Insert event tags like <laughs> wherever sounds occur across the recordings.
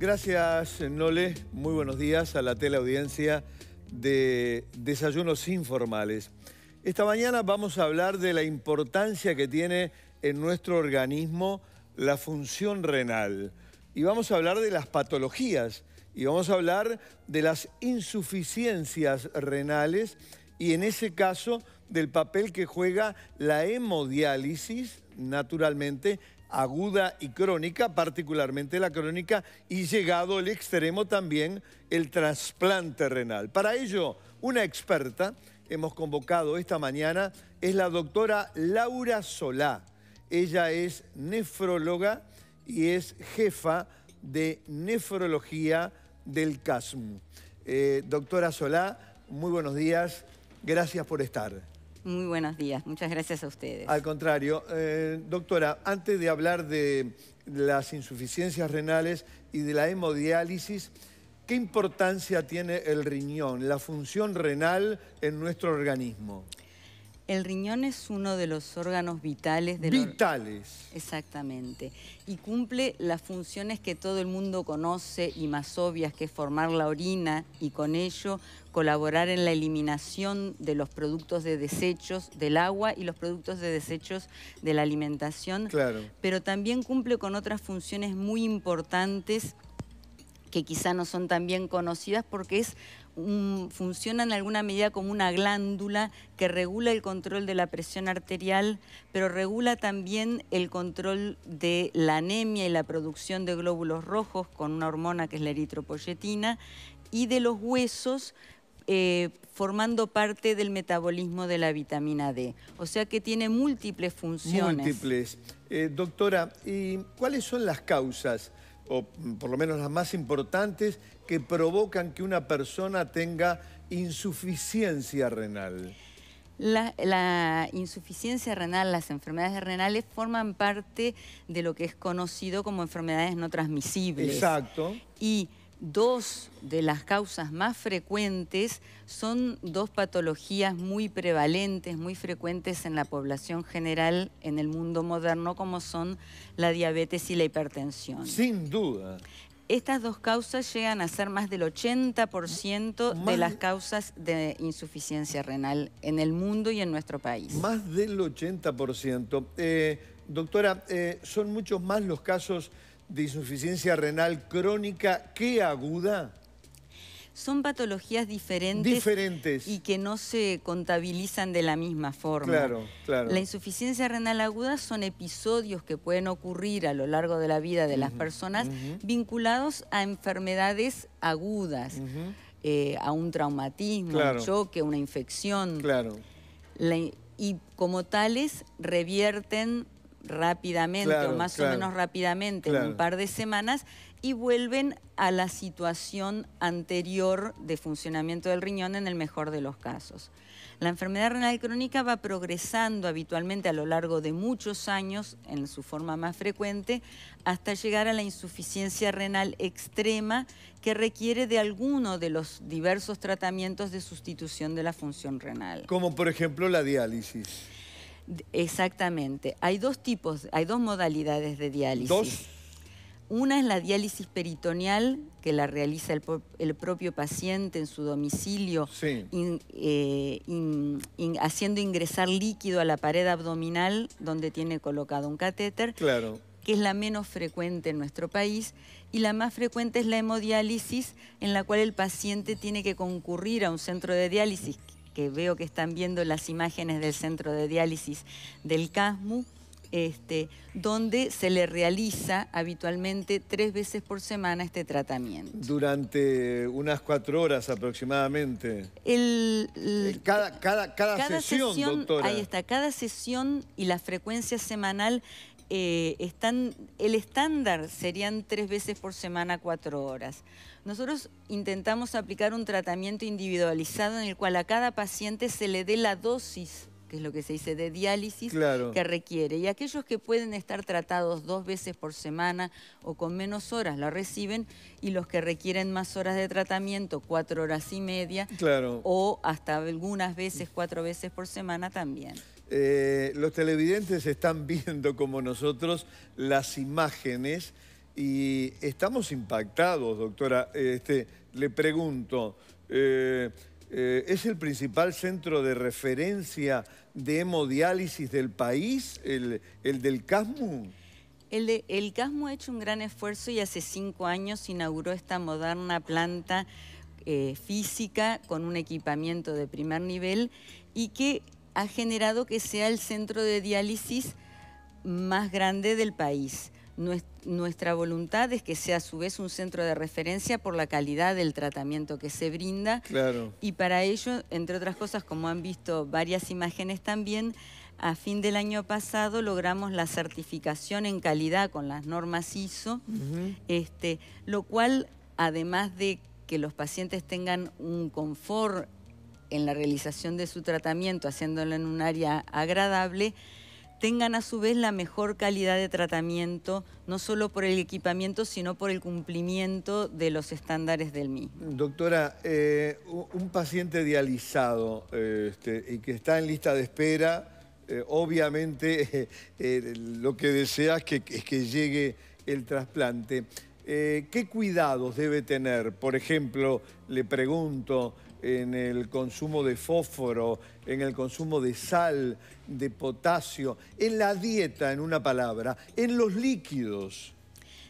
Gracias, Nole. Muy buenos días a la teleaudiencia de Desayunos Informales. Esta mañana vamos a hablar de la importancia que tiene en nuestro organismo la función renal. Y vamos a hablar de las patologías y vamos a hablar de las insuficiencias renales y en ese caso del papel que juega la hemodiálisis, naturalmente, aguda y crónica, particularmente la crónica, y llegado al extremo también el trasplante renal. Para ello, una experta hemos convocado esta mañana es la doctora Laura Solá. Ella es nefróloga y es jefa de nefrología del CASM. Eh, doctora Solá, muy buenos días. Gracias por estar. Muy buenos días, muchas gracias a ustedes. Al contrario, eh, doctora, antes de hablar de las insuficiencias renales y de la hemodiálisis, ¿qué importancia tiene el riñón, la función renal en nuestro organismo? El riñón es uno de los órganos vitales. De vitales. Exactamente. Y cumple las funciones que todo el mundo conoce y más obvias, que es formar la orina y con ello colaborar en la eliminación de los productos de desechos del agua y los productos de desechos de la alimentación. Claro. Pero también cumple con otras funciones muy importantes que quizá no son tan bien conocidas porque es funciona en alguna medida como una glándula que regula el control de la presión arterial, pero regula también el control de la anemia y la producción de glóbulos rojos con una hormona que es la eritropoyetina y de los huesos eh, formando parte del metabolismo de la vitamina D. O sea que tiene múltiples funciones. Múltiples. Eh, doctora, ¿y cuáles son las causas? o por lo menos las más importantes, que provocan que una persona tenga insuficiencia renal? La, insuficiencia renal, las enfermedades renales forman parte de lo que es conocido como enfermedades no transmisibles. Exacto. Y dos de las causas más frecuentes son dos patologías muy prevalentes, muy frecuentes en la población general en el mundo moderno, como son la diabetes y la hipertensión. Sin duda. Estas dos causas llegan a ser más del 80% de las causas de insuficiencia renal en el mundo y en nuestro país. Más del 80%. Eh, doctora, eh, son muchos más los casos de insuficiencia renal crónica que aguda? Son patologías diferentes, diferentes y que no se contabilizan de la misma forma. Claro, claro. La insuficiencia renal aguda son episodios que pueden ocurrir a lo largo de la vida de las personas vinculados a enfermedades agudas, eh, a un traumatismo, un choque, una infección. Claro. y como tales revierten rápidamente o más o menos rápidamente en un par de semanas y vuelven a la situación anterior de funcionamiento del riñón en el mejor de los casos. La enfermedad renal crónica va progresando habitualmente a lo largo de muchos años en su forma más frecuente hasta llegar a la insuficiencia renal extrema que requiere de alguno de los diversos tratamientos de sustitución de la función renal. Como por ejemplo la diálisis. Exactamente. Hay dos tipos, hay dos modalidades de diálisis. ¿Dos? Una es la diálisis peritoneal, que la realiza el, propio paciente en su domicilio, eh, haciendo ingresar líquido a la pared abdominal donde tiene colocado un catéter, claro. que es la menos frecuente en nuestro país, y la más frecuente es la hemodiálisis, en la cual el paciente tiene que concurrir a un centro de diálisis, que veo que están viendo las imágenes del centro de diálisis del CASMU, este, donde se le realiza habitualmente tres veces por semana este tratamiento. Durante unas cuatro horas aproximadamente. Eh, cada, cada, sesión, doctora. Ahí está, cada sesión y la frecuencia semanal eh, están, el estándar serían tres veces por semana, cuatro horas. Nosotros intentamos aplicar un tratamiento individualizado en el cual a cada paciente se le dé la dosis que es lo que se dice de diálisis, que requiere. Y aquellos que pueden estar tratados dos veces por semana o con menos horas la reciben, y los que requieren más horas de tratamiento, cuatro horas y media, o hasta algunas veces, cuatro veces por semana también. Eh, los televidentes están <laughs> viendo como nosotros las imágenes y estamos impactados, doctora. Este, le pregunto, eh, eh, ¿es el principal centro de referencia de hemodiálisis del país, el, del CASMU? El, el CASMU ha hecho un gran esfuerzo y hace cinco años inauguró esta moderna planta física con un equipamiento de primer nivel y que ha generado que sea el centro de diálisis más grande del país. Nuestra voluntad es que sea a su vez un centro de referencia por la calidad del tratamiento que se brinda. Claro. Y para ello, entre otras cosas, como han visto varias imágenes también, a fin del año pasado logramos la certificación en calidad con las normas ISO, este, lo cual, además de que los pacientes tengan un confort en la realización de su tratamiento, haciéndolo en un área agradable, tengan a su vez la mejor calidad de tratamiento, no solo por el equipamiento, sino por el cumplimiento de los estándares del MI. Doctora, eh, un paciente dializado eh, este, y que está en lista de espera, eh, obviamente <laughs> lo que desea que, es que llegue el trasplante. Eh, ¿Qué cuidados debe tener? Por ejemplo, le pregunto en el consumo de fósforo, en el consumo de sal, de potasio, en la dieta, en una palabra, en los líquidos.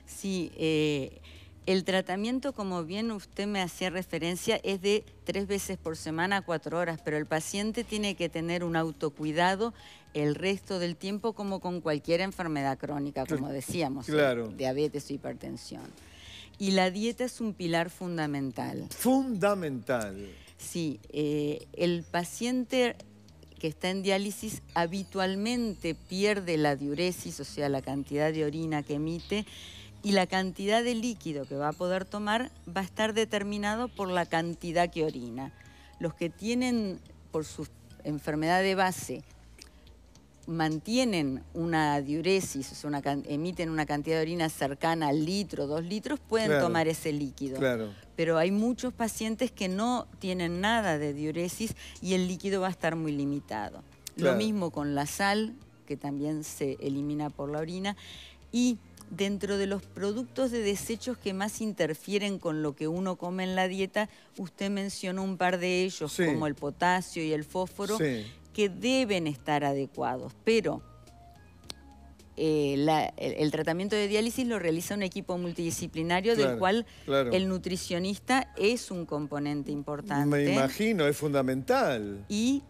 Sí, eh, el tratamiento, como bien usted me hacía referencia, es de tres veces por semana, cuatro horas, pero el paciente tiene que tener un autocuidado el resto del tiempo como con cualquier enfermedad crónica, como decíamos, ¿eh? diabetes o hipertensión. Y la dieta es un pilar fundamental. Fundamental. Sí, eh, el paciente que está en diálisis habitualmente pierde la diuresis, o sea, la cantidad de orina que emite, y la cantidad de líquido que va a poder tomar va a estar determinado por la cantidad que orina. Los que tienen por su enfermedad de base mantienen una diuresis, emiten una cantidad de orina cercana al litro, dos litros, pueden tomar ese líquido. Pero hay muchos pacientes que no tienen nada de diuresis y el líquido va a estar muy limitado. Lo mismo con la sal, que también se elimina por la orina. Y dentro de los productos de desechos que más interfieren con lo que uno come en la dieta, usted mencionó un par de ellos, como el potasio y el fósforo, que deben estar adecuados, pero... Eh, el, tratamiento de diálisis lo realiza un equipo multidisciplinario del cual el nutricionista es un componente importante. Me imagino, es fundamental. Y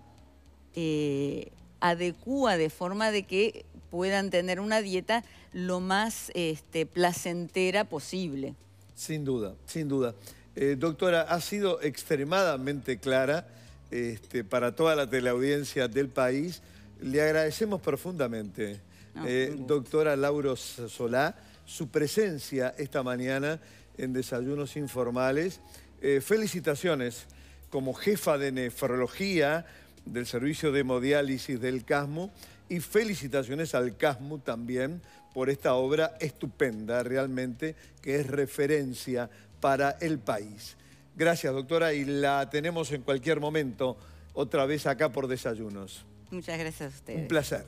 eh, adecúa de forma de que puedan tener una dieta lo más este, placentera posible. Sin duda, sin duda. Eh, doctora, ha sido extremadamente clara este, para toda la teleaudiencia del país. Le agradecemos profundamente, eh, doctora Lauro Solá, su presencia esta mañana en Desayunos Informales. Eh, felicitaciones como jefa de nefrología del Servicio de Hemodiálisis del CASMO y felicitaciones al CASMU también por esta obra estupenda realmente que es referencia para el país. Gracias, doctora, y la tenemos en cualquier momento otra vez acá por Desayunos. Muchas gracias a ustedes. Un placer.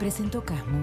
Presento CASMU.